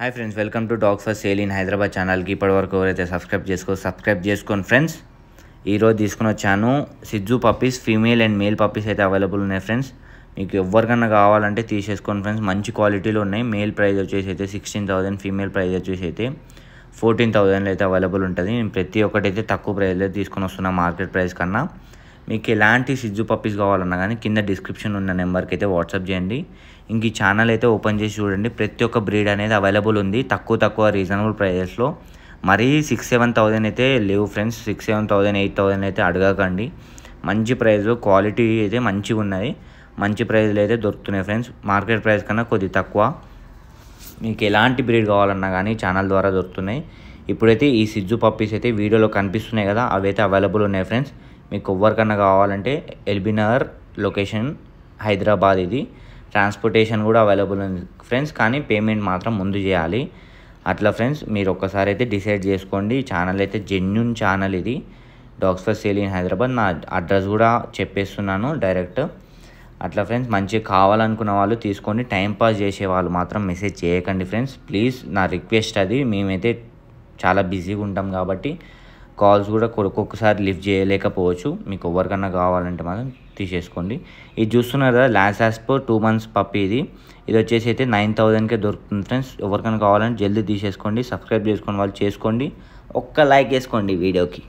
hi friends welcome to dog for sale in Hyderabad ఛానల్కి ఇప్పటివరకు ఎవరైతే సబ్స్క్రైబ్ చేసుకో సబ్స్క్రైబ్ చేసుకోండి ఫ్రెండ్స్ ఈరోజు తీసుకుని వచ్చాను సిజ్జు puppies female and male puppies అయితే అవైలబుల్ ఉన్నాయి ఫ్రెండ్స్ మీకు ఎవరికన్నా కావాలంటే తీసేసుకోండి ఫ్రెండ్స్ మంచి క్వాలిటీలో ఉన్నాయి మేల్ ప్రైస్ వచ్చేసి అయితే సిక్స్టీన్ థౌజండ్ ఫీమేల్ ప్రైస్ వచ్చేసి అయితే ఫోర్టీన్ థౌజండ్లో అయితే అవైలబుల్ ఉంటుంది నేను ప్రతి ఒక్కటి అయితే తక్కువ ప్రైస్లో తీసుకొని వస్తున్నా మార్కెట్ ప్రైస్ కన్నా మీకు ఎలాంటి సిజ్జు పప్పీస్ కావాలన్నా కానీ కింద డిస్క్రిప్షన్ ఉన్న నెంబర్కి అయితే వాట్సాప్ చేయండి ఇంక ఈ ఛానల్ అయితే ఓపెన్ చేసి చూడండి ప్రతి ఒక్క బ్రీడ్ అనేది అవైలబుల్ ఉంది తక్కువ తక్కువ రీజనబుల్ ప్రైజెస్లో మరీ సిక్స్ సెవెన్ థౌజండ్ అయితే లేవు friends six seven thousand eight thousand అయితే అడగకండి మంచి ప్రైస్ క్వాలిటీ అయితే మంచిగా ఉన్నది మంచి ప్రైజ్లు అయితే దొరుకుతున్నాయి ఫ్రెండ్స్ మార్కెట్ ప్రైస్ కన్నా కొద్ది తక్కువ మీకు ఎలాంటి బ్రీడ్ కావాలన్నా కానీ ఛానల్ ద్వారా దొరుకుతున్నాయి ఇప్పుడైతే ఈ సిజ్జు పప్పీస్ అయితే వీడియోలో కనిపిస్తున్నాయి కదా అవైతే అవైలబుల్ ఉన్నాయి ఫ్రెండ్స్ మీకు ఎవరికన్నా కావాలంటే నగర్ లొకేషన్ హైదరాబాద్ ఇది ట్రాన్స్పోర్టేషన్ కూడా అవైలబుల్ ఉంది ఫ్రెండ్స్ కానీ పేమెంట్ మాత్రం ముందు చేయాలి అట్లా ఫ్రెండ్స్ మీరు ఒక్కసారి అయితే డిసైడ్ చేసుకోండి ఛానల్ అయితే జెన్యున్ ఛానల్ ఇది dogs for sale in Hyderabad నా అడ్రస్ కూడా చెప్పేస్తున్నాను డైరెక్ట్ అట్లా ఫ్రెండ్స్ మంచిగా కావాలనుకున్న వాళ్ళు తీసుకొని టైంపాస్ చేసే వాళ్ళు మాత్రం మెసేజ్ చేయకండి ఫ్రెండ్స్ ప్లీజ్ నా రిక్వెస్ట్ అది మేమైతే చాలా బిజీగా ఉంటాం కాబట్టి కాల్స్ కూడా ఒక్కొక్కసారి లిఫ్ట్ చేయలేకపోవచ్చు మీకు ఎవరికన్నా కావాలంటే మాత్రం తీసేసుకోండి ఇది చూస్తున్నారు కదా ల్యాన్స్ ఆస్పో టూ మంత్స్ పప్పి ఇది ఇది వచ్చేసి అయితే నైన్ థౌజండ్కే దొరుకుతుంది ఫ్రెండ్స్ ఎవరికైనా కావాలంటే జల్దీ తీసేసుకోండి సబ్స్క్రైబ్ చేసుకొని వాళ్ళు చేసుకోండి ఒక్క లైక్ వేసుకోండి వీడియోకి